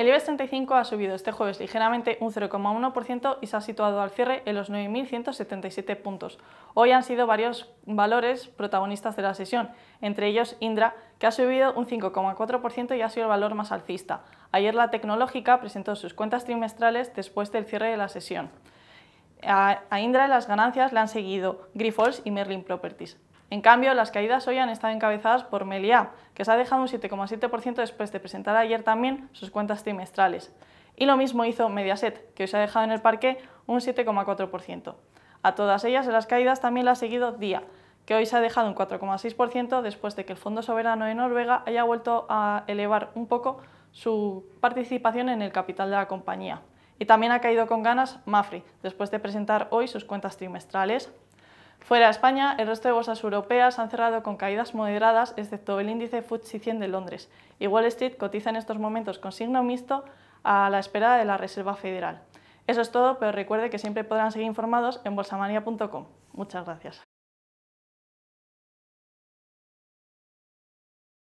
El IBEX 35 ha subido este jueves ligeramente un 0,1% y se ha situado al cierre en los 9.177 puntos. Hoy han sido varios valores protagonistas de la sesión, entre ellos Indra, que ha subido un 5,4% y ha sido el valor más alcista. Ayer la tecnológica presentó sus cuentas trimestrales después del cierre de la sesión. A Indra las ganancias le han seguido Grifols y Merlin Properties. En cambio, las caídas hoy han estado encabezadas por Melia, que se ha dejado un 7,7% después de presentar ayer también sus cuentas trimestrales. Y lo mismo hizo Mediaset, que hoy se ha dejado en el parque un 7,4%. A todas ellas en las caídas también la ha seguido Día, que hoy se ha dejado un 4,6% después de que el Fondo Soberano de Noruega haya vuelto a elevar un poco su participación en el capital de la compañía. Y también ha caído con ganas Mafri, después de presentar hoy sus cuentas trimestrales. Fuera de España, el resto de bolsas europeas han cerrado con caídas moderadas, excepto el índice FTSE 100 de Londres, y Wall Street cotiza en estos momentos con signo mixto a la espera de la Reserva Federal. Eso es todo, pero recuerde que siempre podrán seguir informados en bolsamania.com. Muchas gracias.